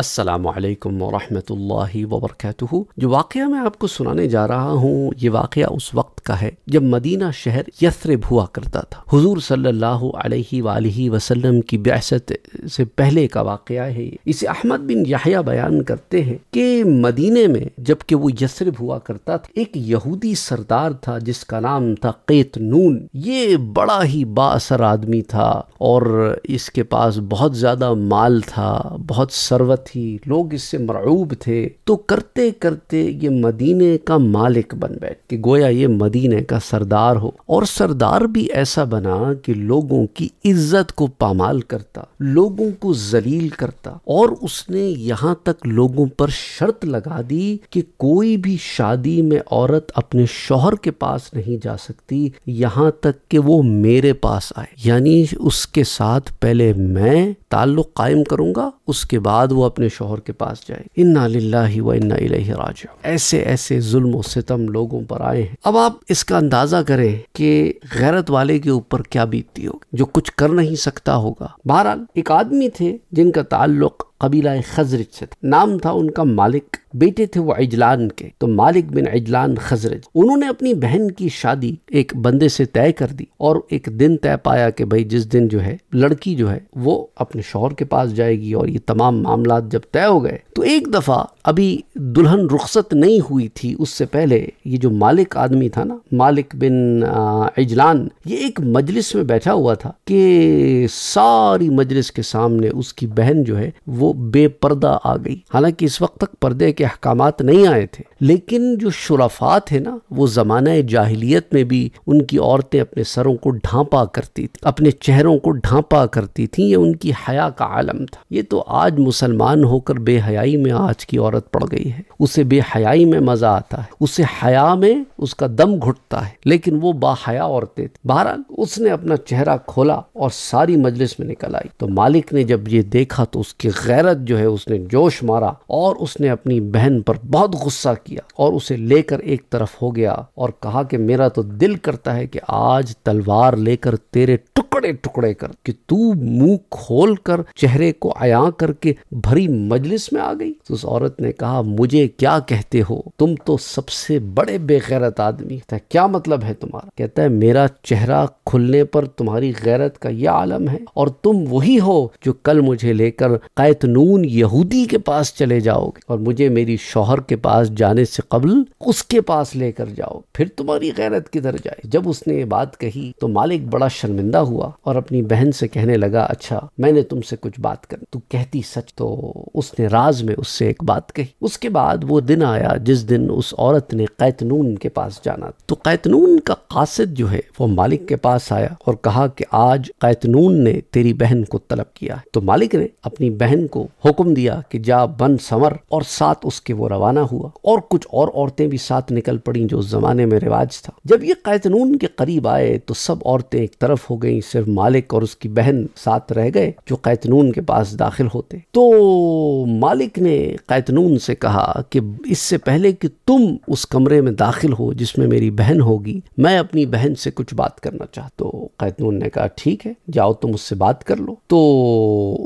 असलकम वरहमल वबरक जो वाक़ मैं आपको सुनाने जा रहा हूँ ये वाक़ उस वक्त का है जब मदीना शहर यसरब हुआ करता था हुजूर सल्लल्लाहु अलैहि वालैहि वसल्लम की ब्यासत से पहले का वाकया है इसे अहमद बिन यहा बयान करते हैं कि मदीने में जबकि वो यसरब हुआ करता था एक यहूदी सरदार था जिसका नाम था कैत नून ये बड़ा ही बासर आदमी था और इसके पास बहुत ज़्यादा माल था बहुत सरवत थी लोग इससे मरूब थे तो करते करते ये मदीने का मालिक बन बैठ कि गोया ये मदीना मदीने का सरदार हो और सरदार भी ऐसा बना कि लोगों की इज्जत को पामाल करता लोगों को जलील करता और उसने यहाँ तक लोगों पर शर्त लगा दी कि कोई भी शादी में औरत अपने शोहर के पास नहीं जा सकती यहाँ तक कि वो मेरे पास आए यानी उसके साथ पहले मैं ताल्लुक़ कायम करूंगा उसके बाद वो अपने शोहर के पास जाए इन्ना ही व इन्ना राज ऐसे ऐसे जुल्म सितम लोगों पर आए हैं अब आप इसका अंदाज़ा करें कि गैरत वाले के ऊपर क्या बीतती होगी जो कुछ कर नहीं सकता होगा बहरहाल एक आदमी थे जिनका ताल्लुक कबीला खजरज से था नाम था उनका मालिक बेटे थे वो अजलान के तो मालिक बिन अजलान खजरज उन्होंने अपनी बहन की शादी एक बंदे से तय कर दी और एक दिन तय पाया कि भाई जिस दिन जो है लड़की जो है वो अपने शोहर के पास जाएगी और ये तमाम मामला जब तय हो गए तो एक दफ़ा अभी दुल्हन रुखसत नहीं हुई थी उससे पहले ये जो मालिक आदमी था ना मालिक बिन इजलान ये एक मजलिस में बैठा हुआ था कि सारी मजलिस के सामने उसकी बहन जो है वो वो बेपर्दा आ गई हालांकि इस वक्त तक पर्दे के अहकाम नहीं आए थे लेकिन जो शराफा थे ना वो ज़माना जाहलीत में भी उनकी औरतें अपने सरों को ढांपा करती थी अपने चेहरों को ढांपा करती थी ये उनकी हया का आलम था ये तो आज मुसलमान होकर बेहयाई में आज की औरत पड़ गई है उसे बेहयाई में मज़ा आता है उसे हया में उसका दम घुटता है लेकिन वो बाहया औरतें थी बहरहाल उसने अपना चेहरा खोला और सारी मजलिस में निकल आई तो मालिक ने जब ये देखा तो उसके गैर गैरत जो है उसने जोश मारा और उसने अपनी बहन पर बहुत गुस्सा किया और उसे लेकर एक तरफ हो गया और कहा कि मेरा तो दिल करता है कि आज तलवार लेकर तेरे टुकड़े टुकड़े कर कि तू मुंह खोल कर चेहरे को आया करके भरी मजलिस में आ गई तो उस औरत ने कहा मुझे क्या कहते हो तुम तो सबसे बड़े बेगैरत आदमी था क्या मतलब है तुम्हारा कहता है मेरा चेहरा खुलने पर तुम्हारी गैरत का यह आलम है और तुम वही हो जो कल मुझे लेकर कैत मतनून यहूदी के पास चले जाओगे और मुझे मेरी शोहर के पास जाने से कबल उसके पास लेकर जाओ फिर तुम्हारी गैरत किधर जाए जब उसने ये बात कही तो मालिक बड़ा शर्मिंदा हुआ और अपनी बहन से कहने लगा अच्छा मैंने तुमसे कुछ बात कर तू कहती सच तो उसने राज में उससे एक बात कही उसके बाद वो दिन आया जिस दिन उस औरत ने कैतनून के पास जाना तो कैतनून का कासिद जो है वो मालिक के पास आया और कहा कि आज कैतनून ने तेरी बहन को तलब किया तो मालिक ने अपनी बहन को को हुक्म दिया कि जा बन समर और साथ उसके वो रवाना हुआ और कुछ और औरतें भी साथ निकल पड़ी जो उस जमाने में रिवाज था जब ये कैतनून के करीब आए तो सब औरतें एक तरफ हो गई सिर्फ मालिक और उसकी बहन साथ रह गए जो कैतनून के पास दाखिल होते तो मालिक ने कैतनून से कहा कि इससे पहले कि तुम उस कमरे में दाखिल हो जिसमें मेरी बहन होगी मैं अपनी बहन से कुछ बात करना चाहता तो कैतनून ने कहा ठीक है जाओ तुम उससे बात कर लो तो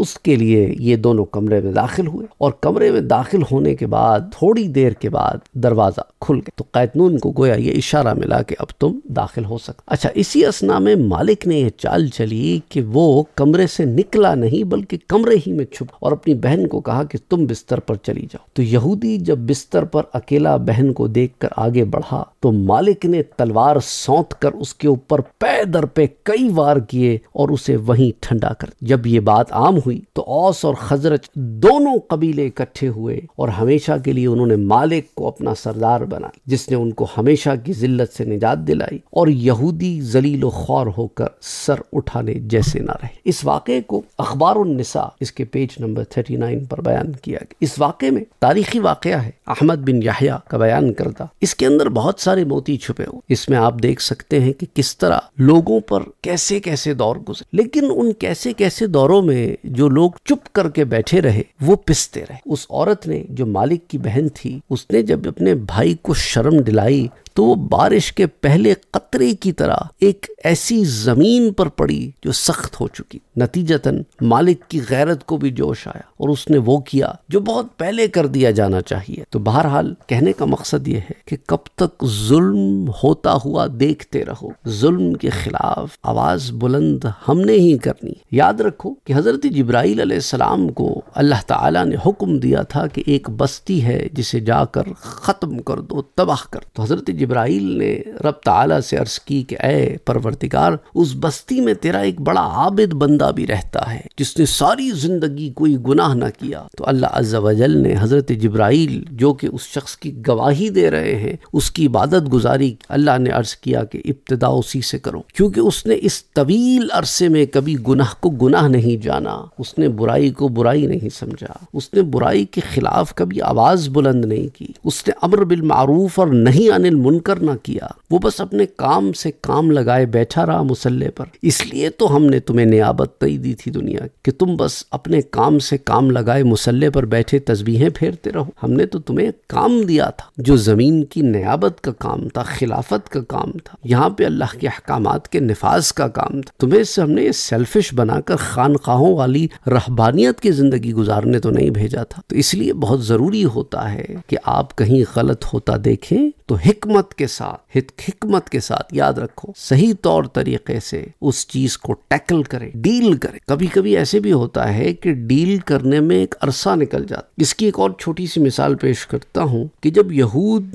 उसके लिए ये दोनों लोग कमरे में दाखिल हुए और कमरे में दाखिल होने के बाद थोड़ी देर के बाद दरवाज़ा खुल गया तो कैतनून को गोया ये इशारा मिला कि अब तुम दाखिल हो सकते अच्छा इसी असना में मालिक ने यह चाल चली कि वो कमरे से निकला नहीं बल्कि कमरे ही में छुप और अपनी बहन को कहा कि तुम बिस्तर पर चली जाओ तो यहूदी जब बिस्तर पर अकेला बहन को देखकर आगे बढ़ा तो मालिक ने तलवार सौंत कर उसके ऊपर पै दर पे कई वार किए और उसे वहीं ठंडा कर जब ये बात आम हुई तो औस और खजर हजरत दोनों कबीले इकट्ठे हुए और हमेशा के लिए उन्होंने मालिक को अपना सरदार बना जिसने उनको हमेशा की जिल्लत से निजात दिलाई और यहूदी जलील खौर होकर सर उठाने जैसे ना रहे इस वाक़े को अखबार निसा इसके पेज नंबर थर्टी नाइन पर बयान किया गया इस वाक़े में तारीखी वाक़ है अहमद बिन याहिया का बयान करता इसके अंदर बहुत सारे मोती छुपे हुए इसमें आप देख सकते हैं कि किस तरह लोगों पर कैसे कैसे दौर गुजरे लेकिन उन कैसे कैसे दौरों में जो लोग चुप करके बैठे बैठे रहे वो पिसते रहे उस औरत ने जो मालिक की बहन थी उसने जब अपने भाई को शर्म दिलाई तो वो बारिश के पहले कतरे की तरह एक ऐसी ज़मीन पर पड़ी जो सख्त हो चुकी नतीजतन मालिक की गैरत को भी जोश आया और उसने वो किया जो बहुत पहले कर दिया जाना चाहिए तो बहरहाल कहने का मकसद ये है कि कब तक जुल्म होता हुआ देखते रहो जुल्म के खिलाफ आवाज़ बुलंद हमने ही करनी याद रखो कि हज़रत जब्राईल सलाम को अल्लाह ताला ने हुक्म दिया था कि एक बस्ती है जिसे जाकर ख़त्म कर दो तबाह कर तो हज़रत जब्राइल ने रब तला से अर्ज़ की कि अय परवरदिगार उस बस्ती में तेरा एक बड़ा आबिद बंदा भी रहता है जिसने सारी ज़िंदगी कोई गुनाह ना किया तो अल्लाह अज्जल ने हज़रत जब्राइल जो कि उस शख्स की गवाही दे रहे हैं उसकी इबादत गुजारी अल्लाह ने अर्ज़ किया कि इब्तदा उसी से करो क्योंकि उसने इस तवील अरसे में कभी गुनाह को गुनाह नहीं जाना उसने बुराई को बुराई नहीं समझा उसने बुराई के खिलाफ कभी आवाज़ बुलंद नहीं की उसने अमर बिलमूफ और नहीं अनिल मुनकर ना किया वो बस अपने काम से काम लगाए बैठा रहा मुसल्ले पर इसलिए तो हमने तुम्हें नियाबत नहीं दी थी दुनिया कि तुम बस अपने काम से काम लगाए मुसल्ले पर बैठे तस्वीरें फेरते रहो हमने तो तुम्हें काम दिया था जो ज़मीन की नियाबत का काम था खिलाफत का काम था यहाँ पे अल्लाह के अहकाम के नफाज का काम था तुम्हें इससे हमने सेल्फिश बनाकर खानकाहों वाली रहबानियत की ज़िंदगी गुजारने तो नहीं भेजा था तो इसलिए बहुत ज़रूरी होता है कि आप कहीं गलत होता देखें तो हिकमत हिकमत के साथ हिकमत के साथ याद रखो सही तौर तरीके से उस चीज को टैकल करें डील करें कभी कभी ऐसे भी होता है कि डील करने में एक अरसा निकल जाता इसकी एक और छोटी सी मिसाल पेश करता हूं कि जब यहूद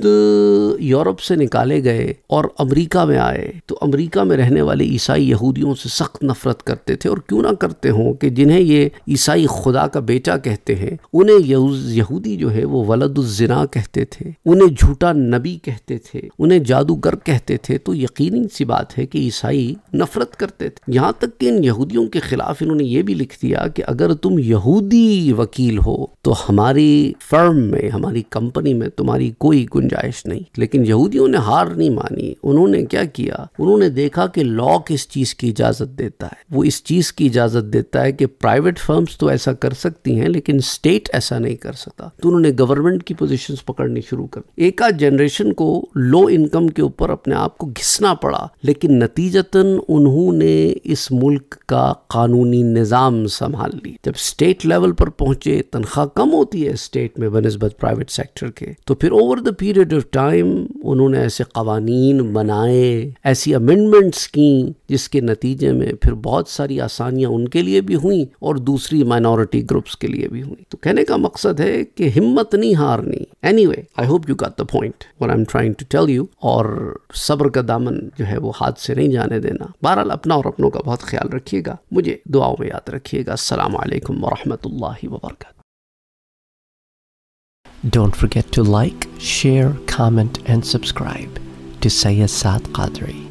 यूरोप से निकाले गए और अमरीका में आए तो अमरीका में रहने वाले ईसाई यहूदियों से सख्त नफरत करते थे और क्यों ना करते हों कि जिन्हें ये ईसाई खुदा का बेटा कहते हैं उन्हें यहूदी जो है वो वलदुजना कहते थे उन्हें झूठा नबी कहते थे थे उन्हें जादूगर कहते थे तो यकीन सी बात है कि ईसाई नफरत करते थे यहाँ तक कि इन यहूदियों के खिलाफ इन्होंने ये भी लिख दिया कि अगर तुम यहूदी वकील हो तो हमारी फर्म में हमारी कंपनी में तुम्हारी कोई गुंजाइश नहीं लेकिन यहूदियों ने हार नहीं मानी उन्होंने क्या किया उन्होंने देखा कि लॉ किस चीज की इजाजत देता है वो इस चीज की इजाजत देता है कि प्राइवेट फर्म्स तो ऐसा कर सकती हैं लेकिन स्टेट ऐसा नहीं कर सकता तो उन्होंने गवर्नमेंट की पोजीशंस पकड़नी शुरू कर एक जनरेशन को लो इनकम के ऊपर अपने आप को घिसना पड़ा लेकिन नतीजतन उन्होंने इस मुल्क का कानूनी निज़ाम संभाल ली जब स्टेट लेवल पर पहुंचे तनख्वाह कम होती है स्टेट में बनस्बत प्राइवेट सेक्टर के तो फिर over the period of time उन्होंने ऐसे कवानीन बनाए ऐसी अमेंडमेंट्स की जिसके नतीजे में फिर बहुत सारी आसानियां उनके लिए भी हुई और दूसरी माइनॉरिटी ग्रुप्स के लिए भी हुई तो कहने का मकसद है कि हिम्मत नहीं हारनी anyway I hope you got the point one I am trying to tell you और सब्र का दामन जो है वो हाथ से नहीं जाने देना बहरहाल अपना और अपनों का बहुत ख्याल रखिएगा मुझे दुआओं में याद रखिएगा अल्लाम वरहमल वबरक Don't forget to like, share, comment and subscribe to Sayyid Saad Qadri.